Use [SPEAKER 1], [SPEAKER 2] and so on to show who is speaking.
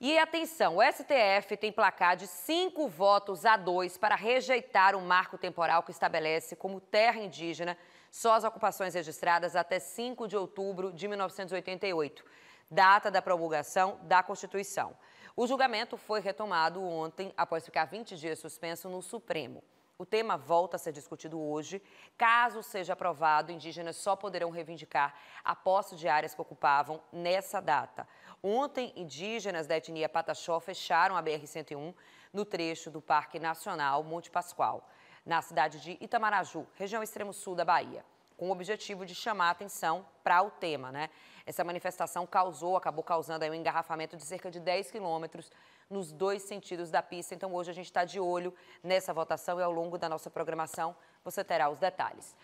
[SPEAKER 1] E atenção, o STF tem placar de cinco votos a dois para rejeitar o marco temporal que estabelece como terra indígena só as ocupações registradas até 5 de outubro de 1988, data da promulgação da Constituição. O julgamento foi retomado ontem após ficar 20 dias suspenso no Supremo. O tema volta a ser discutido hoje. Caso seja aprovado, indígenas só poderão reivindicar a posse de áreas que ocupavam nessa data. Ontem, indígenas da etnia Pataxó fecharam a BR-101 no trecho do Parque Nacional Monte Pascoal, na cidade de Itamaraju, região extremo sul da Bahia com o objetivo de chamar a atenção para o tema. Né? Essa manifestação causou, acabou causando um engarrafamento de cerca de 10 quilômetros nos dois sentidos da pista. Então hoje a gente está de olho nessa votação e ao longo da nossa programação você terá os detalhes.